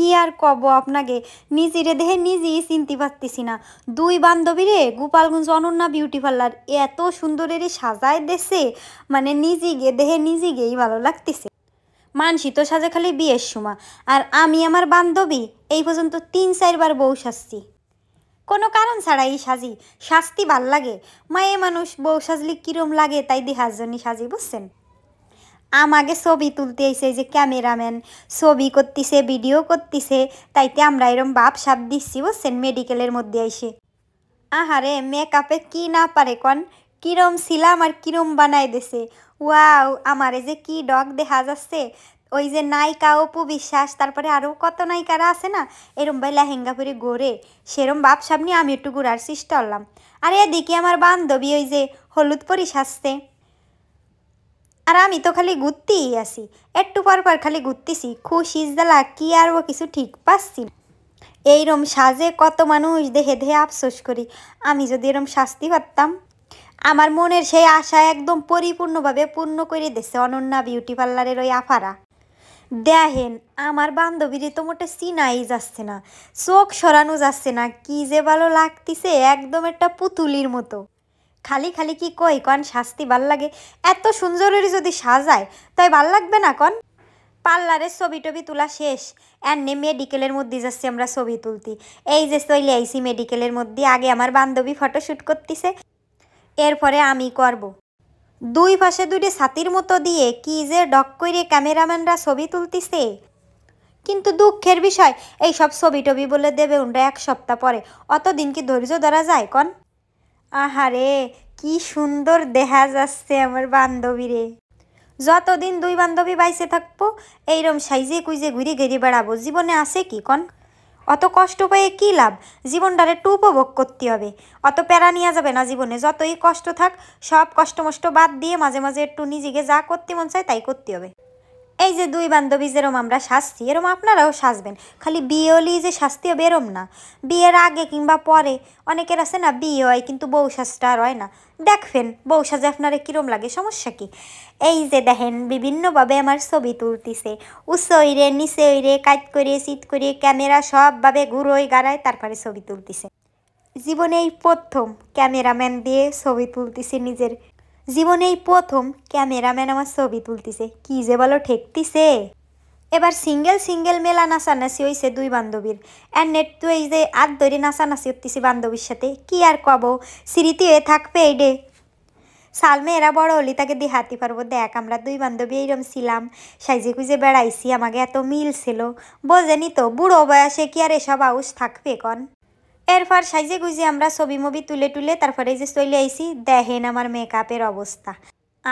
কি আর কব আপনাকে নিজের দেহে নিজেই চিনতে পারতেছি না দুই বান্ধবীরে গোপালগঞ্জ অনন্যা বিউটি পার্লার এত সুন্দরের সাজায় দেশে মানে নিজে গে দেহে নিজে গেই ভালো লাগতেছে মানসি তো সাজে খালি বিয়ের সময় আর আমি আমার বান্ধবী এই পর্যন্ত তিন চারবার বউ সাজছি কোনো কারণ ছাড়াই সাজি শাস্তি ভাল লাগে মায়ে মানুষ বউ সাজলে কিরম লাগে তাই দেহার সাজি বুঝছেন আমাকে ছবি তুলতে এসে যে ক্যামেরাম্যান ছবি করতেছে ভিডিও করতেছে তাইতে আমরা এরম বাপ সাপ দিচ্ছি বুঝছেন মেডিকেলের মধ্যে এসে আহারে মেকআপে কি না পারে কন কিরম ছিলাম আর কিরম বানাই দেছে ওয়াও আমারে যে কি ডগ দেখা যাচ্ছে ওই যে নায়িকা অপু বিশ্বাস তারপরে আরও কত নায়িকারা আছে না এরম ভাই লেহেঙ্গা পরে গড়ে সেরম বাপ সামনে আমি একটু ঘোরার চেষ্টা করলাম আর এদিকে আমার বান্ধবী ওই যে হলুদ পরি আর আমি তো খালি ঘুরতেই আসি একটু পর পর খালি ঘুরতেছি খুশিস দালা কি আর ও কিছু ঠিক পাচ্ছি এইরম সাজে কত মানুষ দেহে দেহে আফসোস করি আমি যদি এরম শাস্তি পারতাম আমার মনের সেই আশা একদম পরিপূর্ণভাবে পূর্ণ করে দিচ্ছে অনন্যা বিউটি পার্লারের ওই আফারা দেখেন আমার বান্ধবীর তো মোটে চিনাই যাচ্ছে না চোখ সরানো যাচ্ছে না কি যে ভালো লাগতিছে একদম একটা পুতুলির মতো খালি খালি কি কই কন শাস্তি ভাল লাগে এত সুন্দরের যদি সাজায় তাই ভাল লাগবে না কন পার্লারের ছবি টবি তোলা শেষ নে মেডিকেলের মধ্যে যাচ্ছি আমরা ছবি তুলতি এই যে চলে আইসি মেডিকেলের মধ্যে আগে আমার বান্ধবী ফটোশ্যুট করতেছে এরপরে আমি করব। দুই পাশে দুইটি ছাতির মতো দিয়ে কি যে ডক করে ক্যামেরাম্যানরা ছবি তুলতিছে কিন্তু দুঃখের বিষয় এই সব ছবি টবি বলে দেবে ওনরা এক সপ্তাহ পরে অতদিন কি ধৈর্য ধরা যায় কন আহারে কি সুন্দর দেহা যাচ্ছে আমার বান্ধবীরে যতদিন দুই বান্ধবী বাইসে থাকবো এইরম সাইজে কুইজে ঘুরে ঘেরে বেড়াবো জীবনে আছে কি কন অত কষ্ট পেয়ে কী লাভ জীবনটারে একটু উপভোগ করতে হবে অত প্যারা নেওয়া যাবে না জীবনে যতই কষ্ট থাক সব কষ্ট মষ্ট বাদ দিয়ে মাঝে মাঝে একটু নিজেকে যা করতে মন চায় তাই করতে হবে এই যে দুই বান্ধবী যেরম আমরা শাস্তি এরম আপনারাও সাজবেন খালি বিয়ে হলেই যে শাস্তি হবে এরম না বিয়ের আগে কিংবা পরে অনেকের আছে না বিয়ে হয় কিন্তু বউ সাজটা আর হয় না দেখবেন বউ সাজে আপনারা কীরম লাগে সমস্যা কি এই যে দেখেন বিভিন্নভাবে আমার ছবি তুলতিছে উসইরে নিচে ওইরে কাজ করে চিত করে ক্যামেরা সবভাবে ঘুরোয় গাড়ায় তারপরে ছবি তুলতিছে জীবনে এই প্রথম ক্যামেরাম্যান দিয়ে ছবি তুলতেছে নিজের জীবনে এই প্রথম ক্যামেরাম্যান আমার ছবি তুলতিছে কি যে বলো ঠেকতিছে এবার সিঙ্গেল সিঙ্গেল মেলা নাচানাচি হইছে দুই বান্ধবীর আর নেট তো এই যে আর ধরে নাচানাচি উঠতেছি বান্ধবীর সাথে কি আর কব স্মৃতি হয়ে থাকবে এই ডে সালমে এরা বড় হলি তাকে দিয়ে হাতি পারবো দেখ আমরা দুই বান্ধবী এইরম ছিলাম সাইজে খুঁজে বেড়াইছি আমাকে এত মিল ছিল বোঝেনি তো বুড়ো বয়সে কি আর এসব আউস থাকবে কন এরপর সাইজে গুজে আমরা ছবি মবি তুলে তুলে তারপরে যে চলে আইসি দেখেন আমার মেকআপের অবস্থা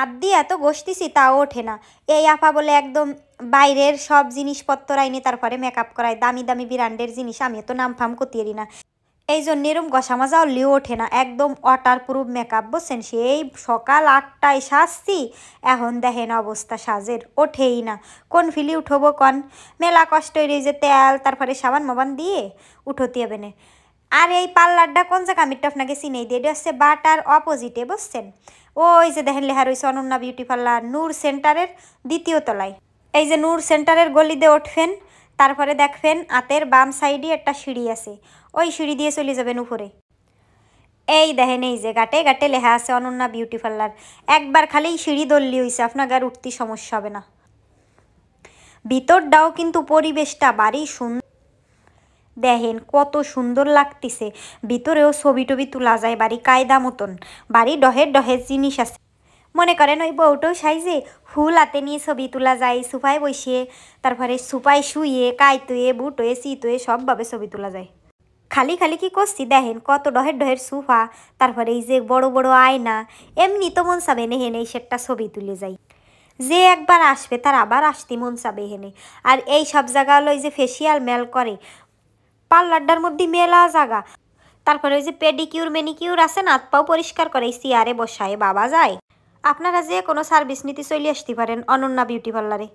আদি এত গোষ্ঠীছি তাও ওঠে না এই আফা বলে একদম বাইরের সব জিনিসপত্র আইনে তারপরে মেকআপ করায় দামি দামি ব্র্যান্ডের জিনিস আমি তো নাম ফাম করতেই না এই জন্য এরম মাজা অলিও ওঠে না একদম অটার প্রুফ মেকআপ বসছেন সেই সকাল আটটায় সাজছি এখন দেখেন অবস্থা সাজের ওঠেই না কোন ফিলি উঠবো কন মেলা কষ্ট এই যে তেল তারপরে সাবান মাবান দিয়ে উঠতে হবে না আর এই পাল্লারটা কোন জায়গা আমি আপনাকে চিনেই দিই এটা হচ্ছে বাটার অপোজিটে বুঝছেন ওই যে দেখেন লেহা রয়েছে অনন্যা বিউটি পার্লার নূর সেন্টারের দ্বিতীয় তলায় এই যে নূর সেন্টারের গলিতে উঠবেন তারপরে দেখবেন আতের বাম সাইডে একটা সিঁড়ি আছে ওই সিঁড়ি দিয়ে চলে যাবেন উপরে এই দেখেন এই যে গাটে গাটে লেহা আছে অনন্যা বিউটি পার্লার একবার খালি সিঁড়ি দললি হয়েছে আপনাকে আর উঠতে সমস্যা হবে না ভিতরটাও কিন্তু পরিবেশটা বাড়ি সুন্দর দেখেন কত সুন্দর লাগতেছে ভিতরেও ছবি টবি তোলা যায় বাড়ি কায়দা মতন বাড়ি ডহের ডহের জিনিস আছে মনে করেন ওই বউটাও সাইজে ফুল হাতে নিয়ে ছবি তোলা যায় সুফায় বসিয়ে তারপরে সুপায় শুয়ে কায়তুয়ে বুটোয়ে চিতুয়ে সবভাবে ছবি তোলা যায় খালি খালি কি করছি দেখেন কত ডহের ডহের সুফা তারপরে এই যে বড় বড় আয়না এমনি তো মন চাবে নেহেন এই সেটটা ছবি তুলে যাই যে একবার আসবে তার আবার আসতে মন চাবে হেনে আর এই সব জায়গা হলো যে ফেসিয়াল ম্যাল করে পার্লারটার মধ্যে মেলা জাগা তারপরে ওই যে পেডিকিউর মেনিকিউর আছে না আত্মাও পরিষ্কার করে সিয়ারে বসায় বাবা যায় আপনারা যে কোনো সার্ভিস নিতে চলে আসতে পারেন অনন্যা বিউটি পার্লারে